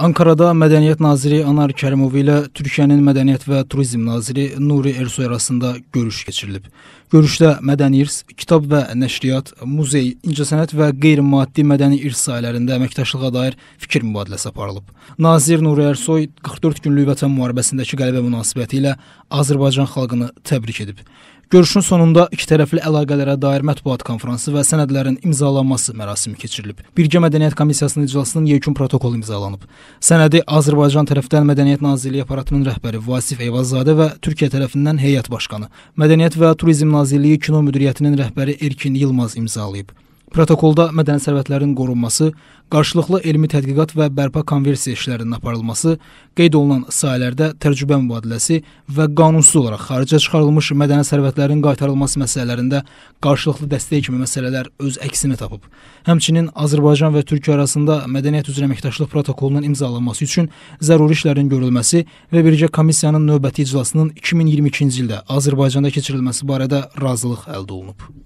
Ankarada Mədəniyyət naziri Anar Kərimov ilə Türkiyənin Mədəniyyət və Turizm naziri Nuri Ersoy arasında görüş keçirilib. Görüşdə mədəni irs, kitab və nəşriyyat, muzey, incəsənət və qeyri-maddi mədəni irs sahələrində əməkdaşlığa dair fikir mübadiləsi aparılıb. Nazir Nuri Ersoy 44 günlük Vətən müharibəsindəki qələbə münasibətilə Azərbaycan xalqını təbrik edib. Görüşün sonunda ikitərəfli əlaqələrə dair mətbuat konfransı və sənədlərin imzalanması mərasimi keçirilib. Birgə Mədəniyyət Komissiyasının iclasının yekun protokolu imzalanıb. Sənədi Azərbaycan tərəfindən Mədəniyyət Nazirliyi aparatının rəhbəri Vasif Eyvazzadə və Türkiyə tərəfindən heyət başqanı, Mədəniyyət və Turizm Nazirliyi Kino Müdiriyyətinin rəhbəri Erkin Yılmaz imzalayıb. Protokolda mədəni sərvətlərin qorunması, qarşılıqlı elmi tədqiqat və bərpa konversiya işlərinin aparılması, qeyd olunan sahələrdə təcrübə mübadiləsi və qanunsuz olaraq xaricə çıxarılmış mədəni sərvətlərin qaytarılması məsələlərində qarşılıqlı dəstək kimi məsələlər öz əksini tapıb. Həmçinin Azərbaycan və Türkiyə arasında mədəniyyət üzrə əməkdaşlıq protokolunun imzalanması üçün zəruri işlərin görülməsi və birgə komissiyanın növbəti iclasının 2022-ci ildə Azərbaycanda keçirilməsi barədə razılıq əldə olunub.